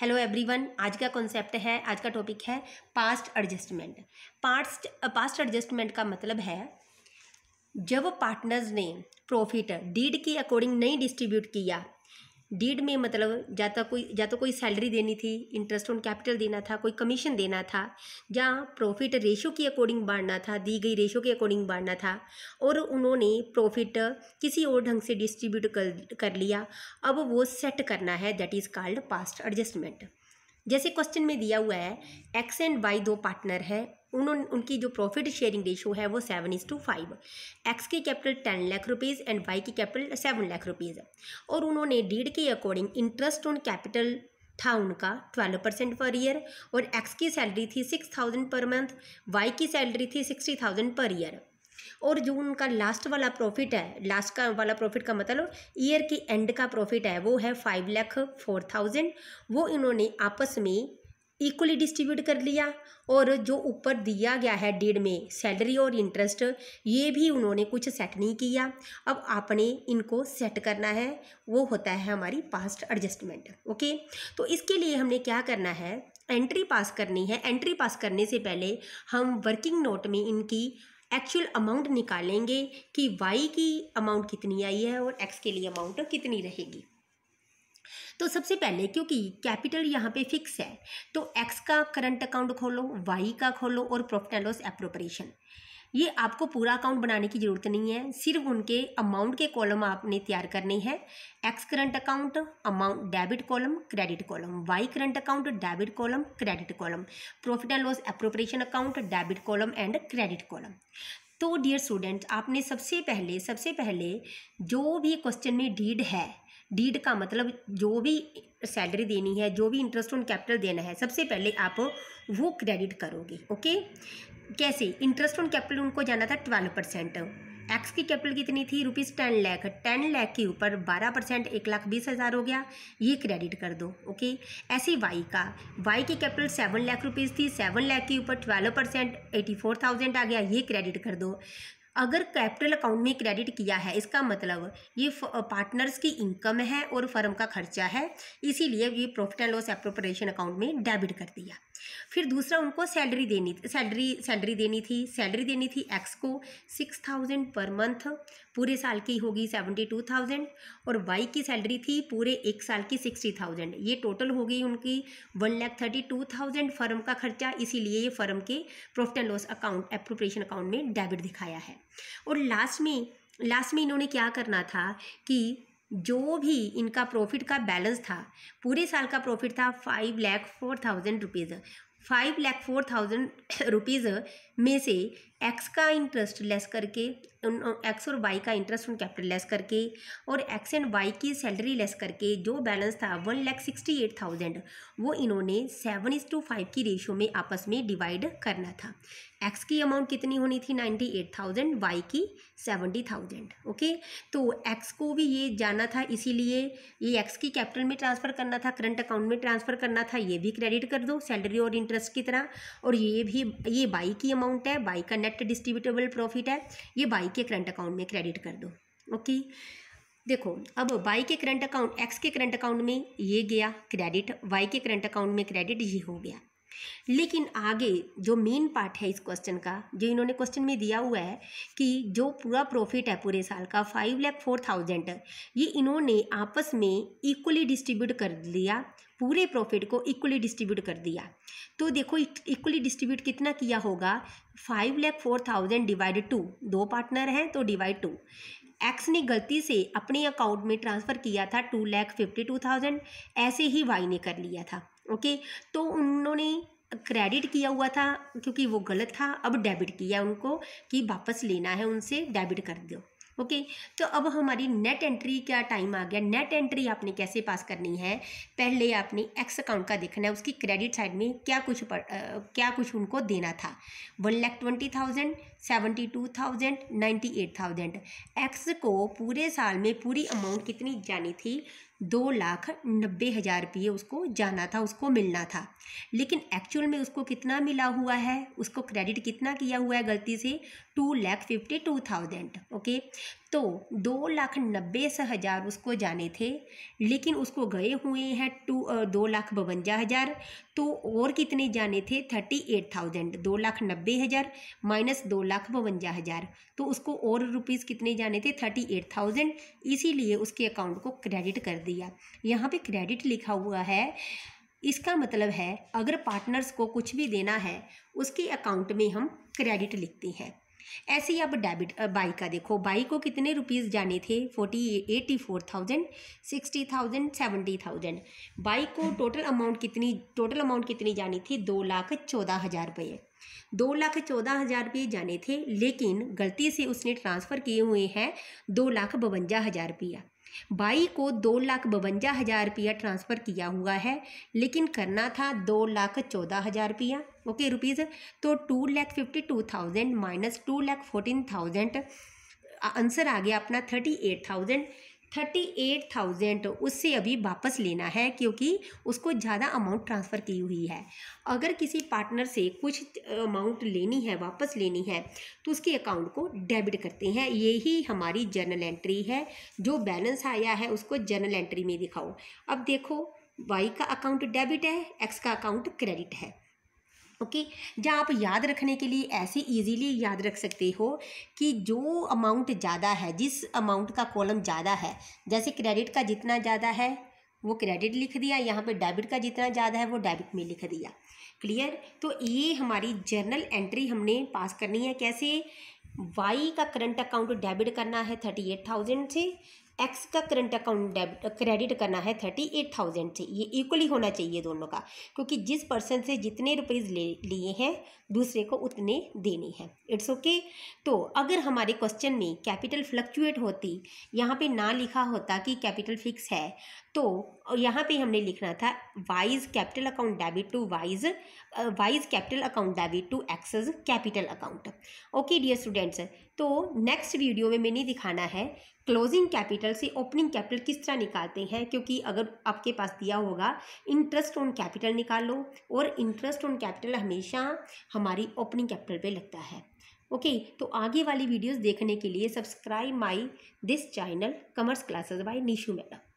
hello everyone आज का concept है आज का टॉपिक है past adjustment past past adjustment का मतलब है जब पार्टनर्स ने प्रॉफिट डीड के अकॉर्डिंग नहीं डिस्ट्रीब्यूट किया डीड में मतलब या तो कोई या तो कोई सैलरी देनी थी इंटरेस्ट ऑन कैपिटल देना था कोई कमीशन देना था या प्रॉफिट रेशो के अकॉर्डिंग बांटना था दी गई रेशो के अकॉर्डिंग बांटना था और उन्होंने प्रॉफिट किसी और ढंग से डिस्ट्रीब्यूट कर कर लिया अब वो सेट करना है that is called past adjustment जैसे क्वेश्चन में दिया हुआ है एक्स एंड वाई दो पार्टनर हैं उन्होंने उनकी जो प्रॉफिट शेयरिंग रेशो है वो seven is to five X की capital ten lakh rupees and Y की कैपिटल सेवन लाख रुपीज़ और उन्होंने डीड के अकॉर्डिंग इंटरेस्ट ऑन कैपिटल था उनका ट्वेल्व परसेंट पर ईयर और एक्स की सैलरी थी six thousand per month Y की सैलरी थी सिक्सटी थाउजेंड पर ईयर और जो उनका लास्ट वाला प्रॉफिट है लास्ट का वाला प्रॉफिट का मतलब ईयर की एंड का प्रॉफिट है वो है फाइव लैख फोर थाउजेंड वो इन्होंने आपस में इक्वली डिस्ट्रीब्यूट कर लिया और जो ऊपर दिया गया है डेढ़ में सैलरी और इंटरेस्ट ये भी उन्होंने कुछ सेट नहीं किया अब आपने इनको सेट करना है वो होता है हमारी पास्ट एडजस्टमेंट ओके तो इसके लिए हमने क्या करना है एंट्री पास करनी है एंट्री पास करने से पहले हम वर्किंग नोट में इनकी एक्चुअल अमाउंट निकालेंगे कि वाई की अमाउंट कितनी आई है और एक्स के लिए अमाउंट कितनी रहेगी तो सबसे पहले क्योंकि कैपिटल यहाँ पे फिक्स है तो एक्स का करंट अकाउंट खोलो वाई का खोलो और प्रॉफिट एंड लॉस एप्रोपरेशन ये आपको पूरा अकाउंट बनाने की ज़रूरत नहीं है सिर्फ उनके अमाउंट के कॉलम आपने तैयार करने हैं X current account amount debit column credit column Y current account debit column credit column profit and loss appropriation account debit column and credit column तो डियर स्टूडेंट आपने सबसे पहले सबसे पहले जो भी क्वेश्चन में डीड है डीड का मतलब जो भी सैलरी देनी है जो भी इंटरेस्ट ऑन कैपिटल देना है सबसे पहले आप वो क्रेडिट करोगे ओके कैसे इंटरेस्ट ऑन कैपिटल उनको जाना था ट्वेल्व परसेंट एक्स की कैपिटल कितनी थी rupees ten lakh ten lakh के ऊपर बारह परसेंट एक लाख बीस हज़ार हो गया ये क्रेडिट कर दो ओके ऐसे वाई का वाई की कैपिटल सेवन लाख रुपीज़ थी सेवन लाख के ऊपर twelve percent eighty four thousand आ गया ये क्रेडिट कर दो अगर कैपिटल अकाउंट में क्रेडिट किया है इसका मतलब ये पार्टनर्स की इनकम है और फर्म का खर्चा है इसीलिए ये profit and loss appropriation account में डेबिट कर दिया फिर दूसरा उनको सैलरी देनी सैलरी सैलरी देनी थी सैलरी देनी थी एक्स को सिक्स थाउजेंड पर मंथ पूरे साल की होगी सेवेंटी टू थाउजेंड और वाई की सैलरी थी पूरे एक साल की सिक्सटी थाउजेंड ये टोटल हो गई उनकी one lakh thirty two thousand firm का खर्चा इसीलिए ये फर्म के profit and loss account appropriation account में डेबिट दिखाया है और लास्ट में लास्ट में इन्होंने क्या करना था कि जो भी इनका प्रॉफिट का बैलेंस था पूरे साल का प्रॉफिट था five lakh four thousand rupees five lakh four thousand rupees में से एक्स का इंटरेस्ट लेस करके एक्स और वाई का इंटरेस्ट उन कैपिटल लेस करके और एक्स एंड वाई की सैलरी लेस करके जो बैलेंस था one lakh sixty eight thousand वो इन्होंने सेवन इज टू फाइव की रेशियो में आपस में डिवाइड करना था एक्स की अमाउंट कितनी होनी थी नाइन्टी एट थाउजेंड वाई की सेवेंटी थाउजेंड ओके तो एक्स को भी ये जाना था इसीलिए ये एक्स की कैपिटल में ट्रांसफ़र करना था करंट अकाउंट में ट्रांसफ़र करना था ये भी क्रेडिट कर दो सैलरी और इंटरेस्ट की तरह और ये भी ये बाई की अमाउंट है बाई का नेट डिस्ट्रीब्यूटेबल प्रॉफिट है ये बाई के करंट अकाउंट में क्रेडिट कर दो ओके देखो अब वाई के करंट अकाउंट एक्स के करंट अकाउंट में ये गया क्रेडिट वाई के करंट अकाउंट में क्रेडिट ये हो गया लेकिन आगे जो मेन पार्ट है इस क्वेश्चन का जो इन्होंने क्वेश्चन में दिया हुआ है कि जो पूरा प्रॉफिट है पूरे साल का फाइव लैख फोर थाउजेंड ये इन्होंने आपस में इक्वली डिस्ट्रीब्यूट कर दिया पूरे प्रॉफिट को इक्वली डिस्ट्रीब्यूट कर दिया तो देखो इक्वली डिस्ट्रीब्यूट कितना किया होगा five lakh four thousand divide two दो पार्टनर हैं तो डिवाइड टू एक्स ने गलती से अपने अकाउंट में ट्रांसफ़र किया था two lakh fifty two thousand ऐसे ही वाई ने कर लिया था ओके तो उन्होंने क्रेडिट किया हुआ था क्योंकि वो गलत था अब डेबिट किया उनको कि वापस लेना है उनसे डेबिट कर दो ओके तो अब हमारी नेट एंट्री का टाइम आ गया नेट एंट्री आपने कैसे पास करनी है पहले आपने एक्स अकाउंट का देखना है उसकी क्रेडिट साइड में क्या कुछ पर, आ, क्या कुछ उनको देना था one lakh twenty thousand seventy two thousand ninety eight thousand X को पूरे साल में पूरी अमाउंट कितनी जानी थी दो लाख नब्बे हज़ार रुपये उसको जाना था उसको मिलना था लेकिन एक्चुअल में उसको कितना मिला हुआ है उसको क्रेडिट कितना किया हुआ है गलती से two lakh fifty two thousand okay तो दो लाख नब्बे हज़ार उसको जाने थे लेकिन उसको गए हुए हैं टू दो लाख बवंजा हज़ार तो और कितने जाने थे थर्टी एट थाउजेंड दो लाख नब्बे हज़ार माइनस दो लाख बवंजा हज़ार तो उसको और रुपीज़ कितने जाने थे थर्टी एट थाउजेंड इसीलिए उसके अकाउंट को क्रेडिट कर दिया यहाँ पे क्रेडिट लिखा हुआ है इसका मतलब है अगर पार्टनर्स को कुछ भी देना है उसके अकाउंट में हम क्रेडिट लिखते हैं ऐसे ही अब डेबिट बाई का देखो बाई को कितने रुपीज़ जाने थे forty eighty four thousand sixty thousand seventy thousand Y को टोटल अमाउंट कितनी टोटल अमाउंट कितनी जानी थी दो लाख चौदह हज़ार रुपये दो लाख चौदह हज़ार रुपये जाने थे लेकिन गलती से उसने ट्रांसफ़र किए हुए हैं दो लाख बवंजा हज़ार रुपया बाई को दो लाख बवंजा हज़ार रुपया ट्रांसफ़र किया हुआ है लेकिन करना था दो लाख चौदह हज़ार रुपया ओके रुपीज़ तो two lakh fifty two thousand minus two lakh fourteen thousand answer आ गया अपना thirty eight thousand thirty eight thousand उससे अभी वापस लेना है क्योंकि उसको ज़्यादा अमाउंट ट्रांसफ़र की हुई है अगर किसी पार्टनर से कुछ अमाउंट लेनी है वापस लेनी है तो उसके अकाउंट को डेबिट करते हैं यही हमारी जर्नल एंट्री है जो बैलेंस आया है उसको जर्नल एंट्री में दिखाओ अब देखो वाई का अकाउंट डेबिट है एक्स का अकाउंट क्रेडिट है ओके जहाँ आप याद रखने के लिए ऐसे इजीली याद रख सकते हो कि जो अमाउंट ज़्यादा है जिस अमाउंट का कॉलम ज़्यादा है जैसे क्रेडिट का जितना ज़्यादा है वो क्रेडिट लिख दिया यहाँ पे डेबिट का जितना ज़्यादा है वो डेबिट में लिख दिया क्लियर तो ये हमारी जर्नल एंट्री हमने पास करनी है कैसे वाई का करंट अकाउंट डेबिट करना है थर्टी एट थाउजेंड से एक्स का करंट अकाउंट डेबिट क्रेडिट करना है थर्टी एट थाउजेंड से ये इक्वली होना चाहिए दोनों का क्योंकि जिस पर्सन से जितने रुपीज़ ले लिए हैं दूसरे को उतने देने हैं इट्स ओके तो अगर हमारे क्वेश्चन में कैपिटल फ्लक्चुएट होती यहाँ पे ना लिखा होता कि कैपिटल फिक्स है तो यहाँ पे हमने लिखना था Y's capital account debit to Y's Y's capital account debit to X's capital account okay dear students तो नेक्स्ट वीडियो में मैंने दिखाना है क्लोजिंग कैपिटल से ओपनिंग कैपिटल किस तरह निकालते हैं क्योंकि अगर आपके पास दिया होगा इंटरेस्ट ऑन कैपिटल निकाल लो और इंटरेस्ट ऑन कैपिटल हमेशा हमारी ओपनिंग कैपिटल पर लगता है ओके okay, तो आगे वाली वीडियोस देखने के लिए subscribe my this channel commerce classes by Nishu madam